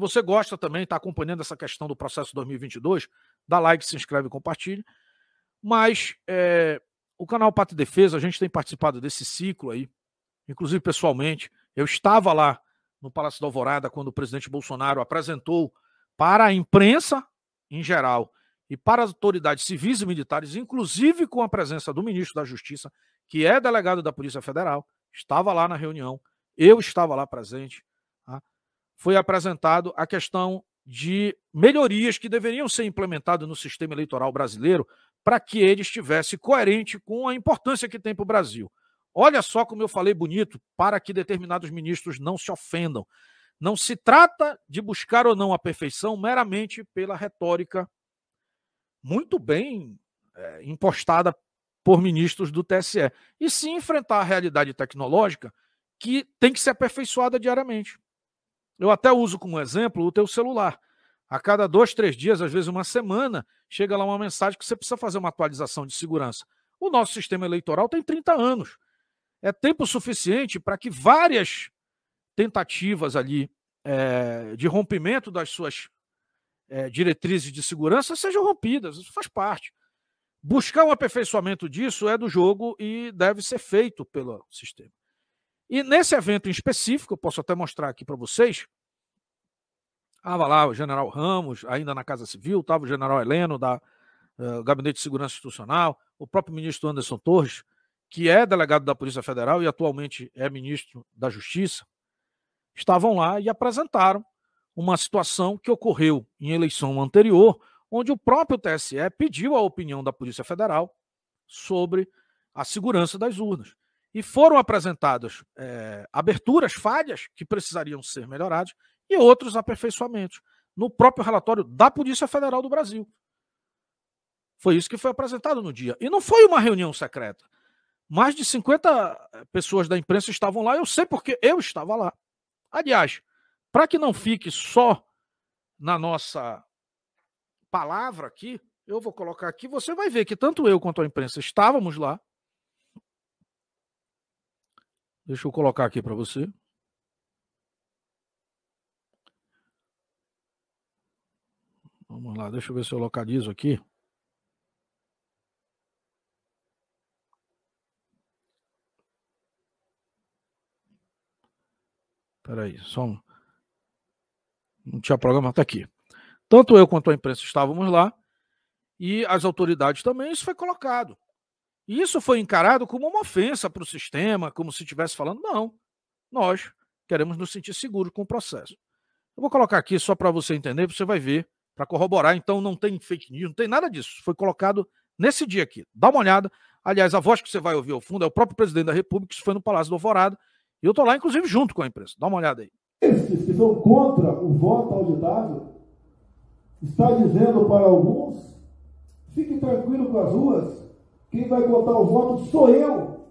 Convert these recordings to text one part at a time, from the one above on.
Se você gosta também, está acompanhando essa questão do processo 2022, dá like, se inscreve e compartilhe. Mas é, o canal Pato Defesa, a gente tem participado desse ciclo aí, inclusive pessoalmente. Eu estava lá no Palácio da Alvorada quando o presidente Bolsonaro apresentou para a imprensa em geral e para as autoridades civis e militares, inclusive com a presença do ministro da Justiça, que é delegado da Polícia Federal, estava lá na reunião, eu estava lá presente, foi apresentado a questão de melhorias que deveriam ser implementadas no sistema eleitoral brasileiro para que ele estivesse coerente com a importância que tem para o Brasil. Olha só como eu falei bonito, para que determinados ministros não se ofendam. Não se trata de buscar ou não a perfeição meramente pela retórica muito bem é, impostada por ministros do TSE, e sim enfrentar a realidade tecnológica que tem que ser aperfeiçoada diariamente. Eu até uso como exemplo o teu celular. A cada dois, três dias, às vezes uma semana, chega lá uma mensagem que você precisa fazer uma atualização de segurança. O nosso sistema eleitoral tem 30 anos. É tempo suficiente para que várias tentativas ali é, de rompimento das suas é, diretrizes de segurança sejam rompidas. Isso faz parte. Buscar um aperfeiçoamento disso é do jogo e deve ser feito pelo sistema. E nesse evento em específico, eu posso até mostrar aqui para vocês, estava lá o general Ramos, ainda na Casa Civil, estava o general Heleno, da uh, Gabinete de Segurança Institucional, o próprio ministro Anderson Torres, que é delegado da Polícia Federal e atualmente é ministro da Justiça, estavam lá e apresentaram uma situação que ocorreu em eleição anterior, onde o próprio TSE pediu a opinião da Polícia Federal sobre a segurança das urnas e foram apresentadas é, aberturas, falhas que precisariam ser melhoradas e outros aperfeiçoamentos no próprio relatório da Polícia Federal do Brasil. Foi isso que foi apresentado no dia. E não foi uma reunião secreta. Mais de 50 eh, pessoas da imprensa estavam lá, eu sei porque eu estava lá. Aliás, para que não fique só na nossa palavra aqui, eu vou colocar aqui, você vai ver que tanto eu quanto a imprensa estávamos lá Deixa eu colocar aqui para você. Vamos lá, deixa eu ver se eu localizo aqui. Espera aí, só um... Não tinha programa, está aqui. Tanto eu quanto a imprensa estávamos lá e as autoridades também, isso foi colocado. Isso foi encarado como uma ofensa para o sistema, como se estivesse falando, não, nós queremos nos sentir seguros com o processo. Eu vou colocar aqui só para você entender, você vai ver, para corroborar. Então não tem fake news, não tem nada disso. Foi colocado nesse dia aqui. Dá uma olhada. Aliás, a voz que você vai ouvir ao fundo é o próprio presidente da República, isso foi no Palácio do Alvorada. E eu estou lá, inclusive, junto com a imprensa. Dá uma olhada aí. Esses que são contra o voto auditável está dizendo para alguns: fique tranquilo com as ruas, quem vai contar o voto sou eu.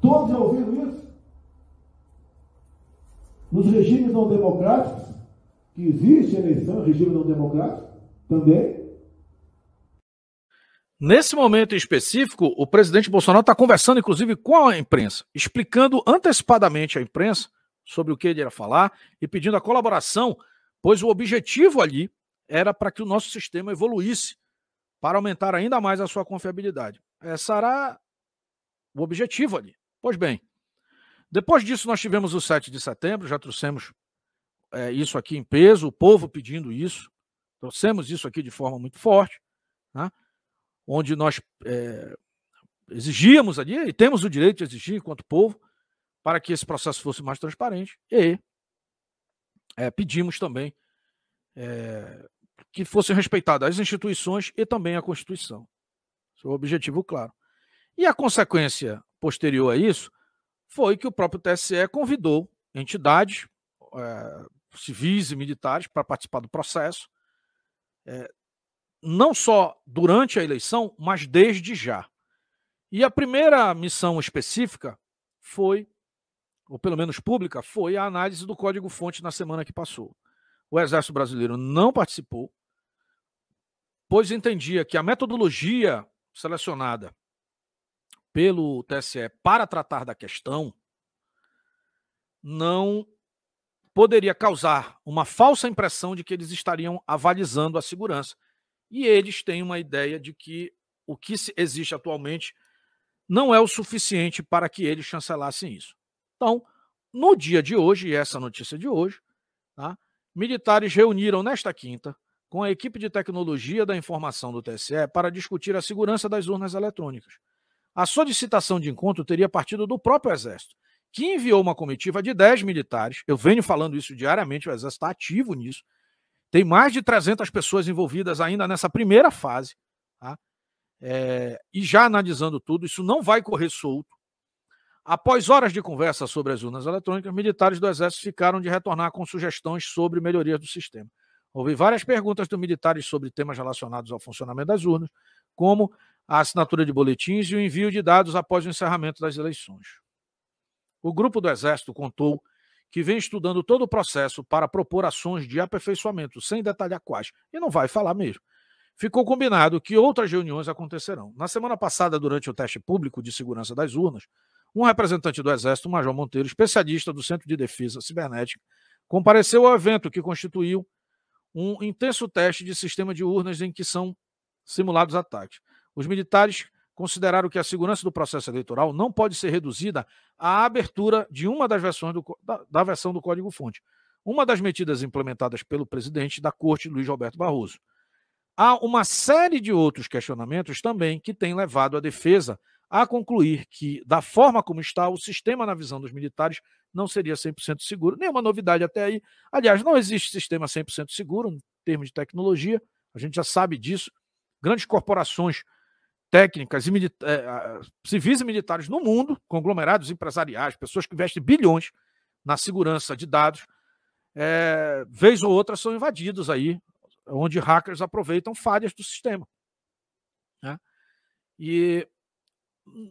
Todos já ouviram isso? Nos regimes não democráticos, que existe eleição, regime não democrático, também. Nesse momento em específico, o presidente Bolsonaro está conversando, inclusive, com a imprensa, explicando antecipadamente à imprensa sobre o que ele ia falar e pedindo a colaboração, pois o objetivo ali era para que o nosso sistema evoluísse para aumentar ainda mais a sua confiabilidade. Esse é, era o objetivo ali. Pois bem, depois disso nós tivemos o 7 de setembro, já trouxemos é, isso aqui em peso, o povo pedindo isso, trouxemos isso aqui de forma muito forte, né? onde nós é, exigíamos ali, e temos o direito de exigir enquanto povo, para que esse processo fosse mais transparente, e é, pedimos também é, que fossem respeitadas as instituições e também a Constituição. Esse é o objetivo claro. E a consequência posterior a isso foi que o próprio TSE convidou entidades é, civis e militares para participar do processo, é, não só durante a eleição, mas desde já. E a primeira missão específica foi, ou pelo menos pública, foi a análise do código-fonte na semana que passou. O Exército Brasileiro não participou, pois entendia que a metodologia selecionada pelo TSE para tratar da questão não poderia causar uma falsa impressão de que eles estariam avalizando a segurança. E eles têm uma ideia de que o que existe atualmente não é o suficiente para que eles cancelassem isso. Então, no dia de hoje, e essa notícia de hoje, tá, militares reuniram nesta quinta com a equipe de tecnologia da informação do TSE para discutir a segurança das urnas eletrônicas. A solicitação de encontro teria partido do próprio Exército, que enviou uma comitiva de 10 militares. Eu venho falando isso diariamente, o Exército está ativo nisso. Tem mais de 300 pessoas envolvidas ainda nessa primeira fase. Tá? É, e já analisando tudo, isso não vai correr solto. Após horas de conversa sobre as urnas eletrônicas, militares do Exército ficaram de retornar com sugestões sobre melhorias do sistema. Houve várias perguntas dos militares sobre temas relacionados ao funcionamento das urnas, como a assinatura de boletins e o envio de dados após o encerramento das eleições. O grupo do Exército contou que vem estudando todo o processo para propor ações de aperfeiçoamento, sem detalhar quais, e não vai falar mesmo. Ficou combinado que outras reuniões acontecerão. Na semana passada, durante o teste público de segurança das urnas, um representante do Exército, Major Monteiro, especialista do Centro de Defesa Cibernética, compareceu ao evento que constituiu um intenso teste de sistema de urnas em que são simulados ataques. Os militares consideraram que a segurança do processo eleitoral não pode ser reduzida à abertura de uma das versões do, da, da versão do código-fonte. Uma das medidas implementadas pelo presidente da corte, Luiz Roberto Barroso. Há uma série de outros questionamentos também que têm levado a defesa a concluir que, da forma como está, o sistema, na visão dos militares, não seria 100% seguro. Nenhuma novidade até aí. Aliás, não existe sistema 100% seguro em termos de tecnologia, a gente já sabe disso. Grandes corporações técnicas e eh, civis e militares no mundo, conglomerados empresariais, pessoas que investem bilhões na segurança de dados, eh, vez ou outra são invadidos aí, onde hackers aproveitam falhas do sistema. Né? E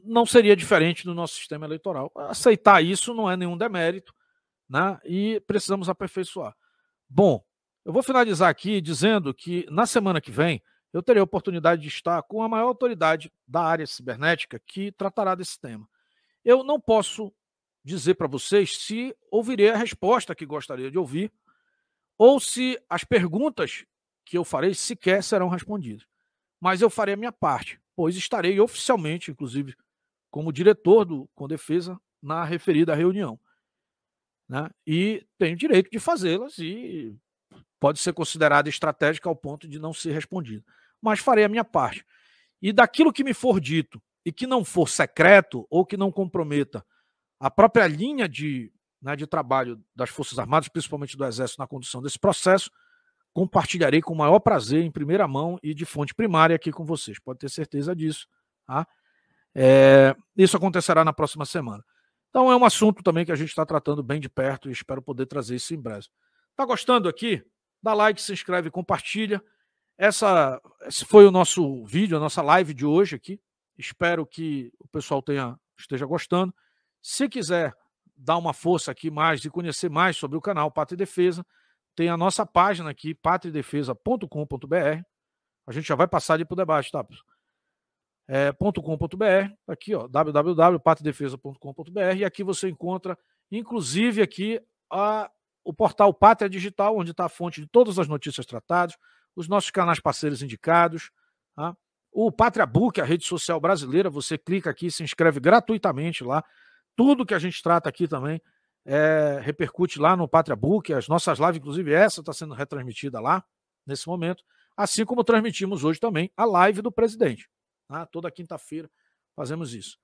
não seria diferente no nosso sistema eleitoral. Aceitar isso não é nenhum demérito, né? E precisamos aperfeiçoar. Bom, eu vou finalizar aqui dizendo que na semana que vem eu terei a oportunidade de estar com a maior autoridade da área cibernética que tratará desse tema. Eu não posso dizer para vocês se ouvirei a resposta que gostaria de ouvir ou se as perguntas que eu farei sequer serão respondidas. Mas eu farei a minha parte pois estarei oficialmente, inclusive, como diretor do Com Defesa na referida reunião. Né? E tenho direito de fazê-las e pode ser considerada estratégica ao ponto de não ser respondida. Mas farei a minha parte. E daquilo que me for dito e que não for secreto ou que não comprometa a própria linha de, né, de trabalho das Forças Armadas, principalmente do Exército, na condução desse processo, compartilharei com o maior prazer, em primeira mão e de fonte primária aqui com vocês. Pode ter certeza disso. Tá? É, isso acontecerá na próxima semana. Então é um assunto também que a gente está tratando bem de perto e espero poder trazer isso em breve. Tá gostando aqui? Dá like, se inscreve, compartilha. Essa, esse foi o nosso vídeo, a nossa live de hoje aqui. Espero que o pessoal tenha, esteja gostando. Se quiser dar uma força aqui mais e conhecer mais sobre o canal Pato e Defesa, tem a nossa página aqui, patridefesa.com.br A gente já vai passar ali para o debate, tá? É, .com.br, aqui, ó, www.patridefesa.com.br E aqui você encontra, inclusive, aqui a, o portal Pátria Digital, onde está a fonte de todas as notícias tratadas, os nossos canais parceiros indicados, tá? o Pátria Book, a rede social brasileira. Você clica aqui, se inscreve gratuitamente lá. Tudo que a gente trata aqui também é, repercute lá no Pátria Book. As nossas lives, inclusive essa, está sendo retransmitida lá nesse momento. Assim como transmitimos hoje também a live do presidente. Tá? Toda quinta-feira fazemos isso.